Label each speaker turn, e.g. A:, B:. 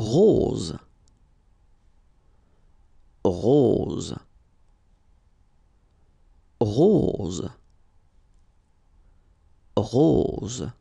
A: rose, rose, rose, rose.